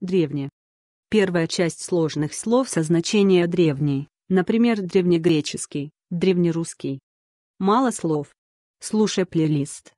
древние. Первая часть сложных слов со значения древний, например, древнегреческий, древнерусский. Мало слов. Слушай плейлист.